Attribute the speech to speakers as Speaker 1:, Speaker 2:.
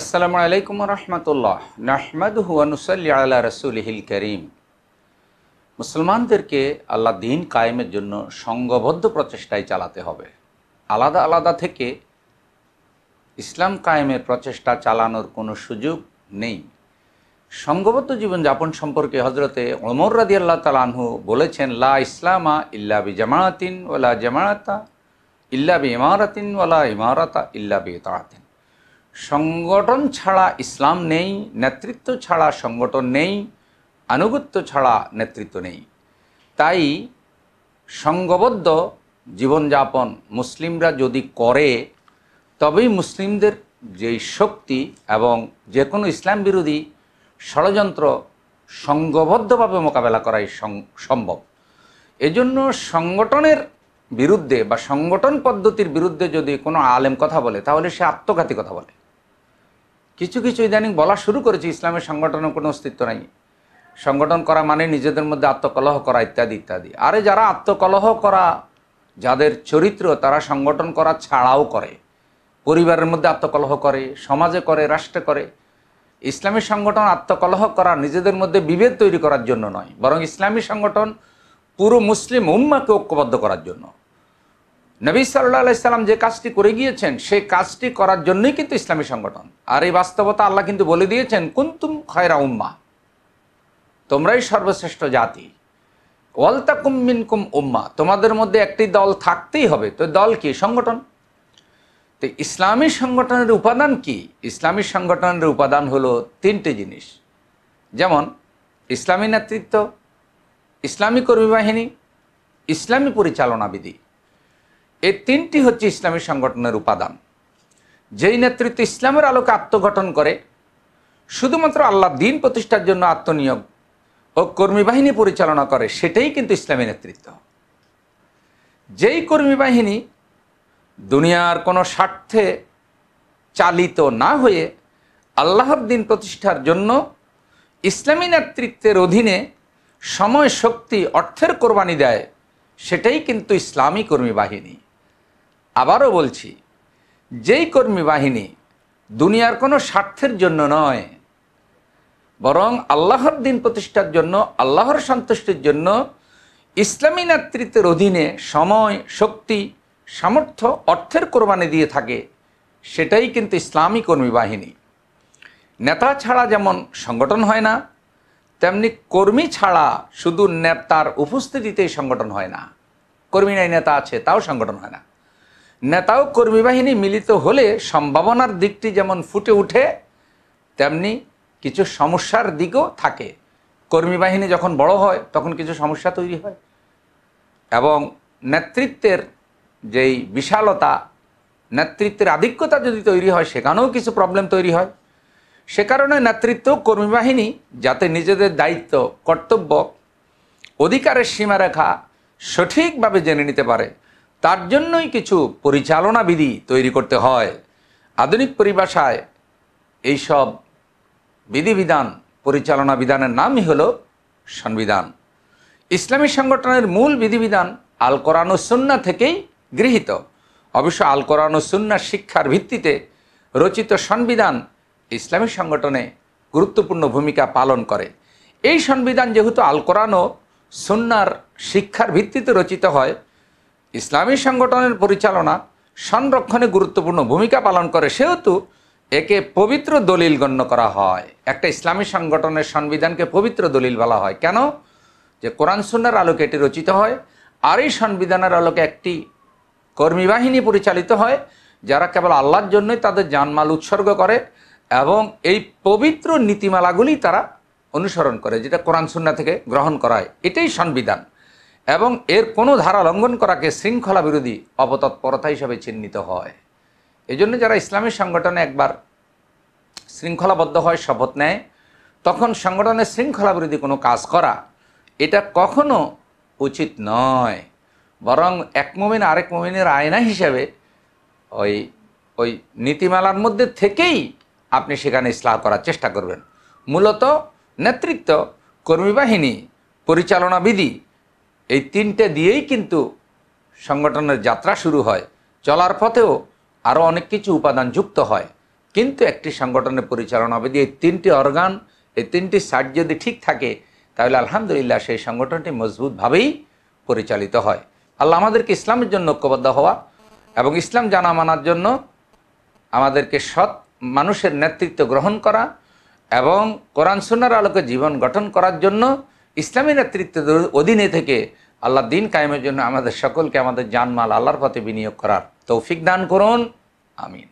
Speaker 1: আসসালামু আলাইকুম রহমতুল্লাহ নাহমদ হুয়ানুসল্লি আল্লাহ রসুলহিল করিম মুসলমানদেরকে আল্লাহ দিন কায়েমের জন্য সংঘবদ্ধ প্রচেষ্টায় চালাতে হবে আলাদা আলাদা থেকে ইসলাম কায়েমের প্রচেষ্টা চালানোর কোনো সুযোগ নেই সংঘবদ্ধ জীবনযাপন সম্পর্কে হজরতে অমর রাদি আল্লাহ তালানহু বলেছেন লা ইসলামা ইল্লা বি জামায়াতিন ওলা জামায়াতা ইল্লা বি ইমারাতিন ওলা ইমারাতা ইল্লা বি তাহাতিন সংগঠন ছাড়া ইসলাম নেই নেতৃত্ব ছাড়া সংগঠন নেই আনুগত্য ছাড়া নেতৃত্ব নেই তাই সংঘবদ্ধ জীবনযাপন মুসলিমরা যদি করে তবেই মুসলিমদের যেই শক্তি এবং যে কোনো ইসলাম বিরোধী ষড়যন্ত্র সংঘবদ্ধভাবে মোকাবেলা করাই সম্ভব এজন্য সংগঠনের বিরুদ্ধে বা সংগঠন পদ্ধতির বিরুদ্ধে যদি কোনো আলেম কথা বলে তাহলে সে আত্মঘাতী কথা বলে কিছু কিছু ইদানিং বলা শুরু করেছে ইসলামের সংগঠনের কোনো অস্তিত্ব নাই সংগঠন করা মানে নিজেদের মধ্যে আত্মকলহ করা ইত্যাদি ইত্যাদি আরে যারা আত্মকলহ করা যাদের চরিত্র তারা সংগঠন করা ছাড়াও করে পরিবারের মধ্যে আত্মকলহ করে সমাজে করে রাষ্ট্রে করে ইসলামী সংগঠন আত্মকলহ করা নিজেদের মধ্যে বিভেদ তৈরি করার জন্য নয় বরং ইসলামী সংগঠন পুরো মুসলিম উম্মাকে ঐক্যবদ্ধ করার জন্য নবী সাল্লাহ সাল্লাম যে কাজটি করে গিয়েছেন সেই কাজটি করার জন্যই কিন্তু ইসলামী সংগঠন আর এই বাস্তবতা আল্লাহ কিন্তু বলে দিয়েছেন কুন্তুম খয়রা উম্মা তোমরাই সর্বশ্রেষ্ঠ জাতি ওয়ালতাকুম কুম উম্মা তোমাদের মধ্যে একটি দল থাকতেই হবে তো দল কি সংগঠন তো ইসলামী সংগঠনের উপাদান কি ইসলামী সংগঠনের উপাদান হলো তিনটি জিনিস যেমন ইসলামী নেতৃত্ব ইসলামী কর্মী বাহিনী ইসলামী পরিচালনাবিধি এই তিনটি হচ্ছে ইসলামী সংগঠনের উপাদান যেই নেতৃত্ব ইসলামের আলোকে আত্মগঠন করে শুধুমাত্র আল্লাহ দিন প্রতিষ্ঠার জন্য আত্মনিয়োগ ও কর্মী বাহিনী পরিচালনা করে সেটাই কিন্তু ইসলামী নেতৃত্ব যেই কর্মী বাহিনী দুনিয়ার কোনো স্বার্থে চালিত না হয়ে আল্লাহর দিন প্রতিষ্ঠার জন্য ইসলামী নেতৃত্বের অধীনে সময় শক্তি অর্থের কোরবানি দেয় সেটাই কিন্তু ইসলামী কর্মী বাহিনী আবারও বলছি যেই কর্মী বাহিনী দুনিয়ার কোনো স্বার্থের জন্য নয় বরং আল্লাহর দিন প্রতিষ্ঠার জন্য আল্লাহর সন্তুষ্টির জন্য ইসলামী নেতৃত্বের অধীনে সময় শক্তি সামর্থ্য অর্থের কোরবানি দিয়ে থাকে সেটাই কিন্তু ইসলামী কর্মী বাহিনী নেতা ছাড়া যেমন সংগঠন হয় না তেমনি কর্মী ছাড়া শুধু নেতার উপস্থিতিতেই সংগঠন হয় না কর্মী নাই নেতা আছে তাও সংগঠন হয় না নেতাও কর্মী বাহিনী মিলিত হলে সম্ভাবনার দিকটি যেমন ফুটে উঠে তেমনি কিছু সমস্যার দিকও থাকে কর্মী বাহিনী যখন বড় হয় তখন কিছু সমস্যা তৈরি হয় এবং নেতৃত্বের যেই বিশালতা নেতৃত্বের আধিক্যতা যদি তৈরি হয় সেখানেও কিছু প্রবলেম তৈরি হয় সে কারণে নেতৃত্ব কর্মী বাহিনী যাতে নিজেদের দায়িত্ব কর্তব্য অধিকারের সীমারেখা সঠিকভাবে জেনে নিতে পারে তার জন্যই কিছু পরিচালনা বিধি তৈরি করতে হয় আধুনিক পরিভাষায় এইসব বিধিবিধান পরিচালনা বিধানের নামই হল সংবিধান ইসলামী সংগঠনের মূল বিধিবিধান আল কোরআন সুন্না থেকেই গৃহীত অবশ্য আল কোরআন সুন্নার শিক্ষার ভিত্তিতে রচিত সংবিধান ইসলামী সংগঠনে গুরুত্বপূর্ণ ভূমিকা পালন করে এই সংবিধান যেহেতু আল কোরআন সুন্নার শিক্ষার ভিত্তিতে রচিত হয় ইসলামী সংগঠনের পরিচালনা সংরক্ষণে গুরুত্বপূর্ণ ভূমিকা পালন করে সেহেতু একে পবিত্র দলিল গণ্য করা হয় একটা ইসলামী সংগঠনের সংবিধানকে পবিত্র দলিল বলা হয় কেন যে কোরআন সুন্নার আলোকে এটি রচিত হয় আর এই সংবিধানের আলোকে একটি কর্মী বাহিনী পরিচালিত হয় যারা কেবল আল্লাহর জন্যই তাদের জানমাল উৎসর্গ করে এবং এই পবিত্র নীতিমালাগুলি তারা অনুসরণ করে যেটা কোরআন সুন্না থেকে গ্রহণ করা হয় এটাই সংবিধান এবং এর কোনো ধারা লঙ্ঘন করাকে শৃঙ্খলা বিরোধী অপতৎপরতা হিসাবে চিহ্নিত হয় এজন্য যারা ইসলামী সংগঠনে একবার শৃঙ্খলাবদ্ধ হয় শপথ নেয় তখন সংগঠনের শৃঙ্খলা বিরোধী কোনো কাজ করা এটা কখনো উচিত নয় বরং এক মোমিন আরেক মোমিনের আয়না হিসাবে ওই ওই নীতিমালার মধ্যে থেকেই আপনি সেখানে ইসলাম করার চেষ্টা করবেন মূলত নেতৃত্ব কর্মী বাহিনী পরিচালনা বিধি এই তিনটে দিয়েই কিন্তু সংগঠনের যাত্রা শুরু হয় চলার পথেও আরও অনেক কিছু উপাদান যুক্ত হয় কিন্তু একটি সংগঠনের পরিচালনা হবে এই তিনটি অর্গান এই তিনটি সাইট যদি ঠিক থাকে তাহলে আলহামদুলিল্লাহ সেই সংগঠনটি মজবুতভাবেই পরিচালিত হয় আল্লাহ আমাদেরকে ইসলামের জন্য ঐক্যবদ্ধ হওয়া এবং ইসলাম জানা মানার জন্য আমাদেরকে সৎ মানুষের নেতৃত্ব গ্রহণ করা এবং কোরআন সুনার আলোকে জীবন গঠন করার জন্য ইসলামী নেতৃত্বের অধীনে থেকে আল্লাহ দিন কায়েমের জন্য আমাদের সকলকে আমাদের জানমাল আল্লাহর পথে বিনিয়োগ করার তৌফিক দান করুন আমিন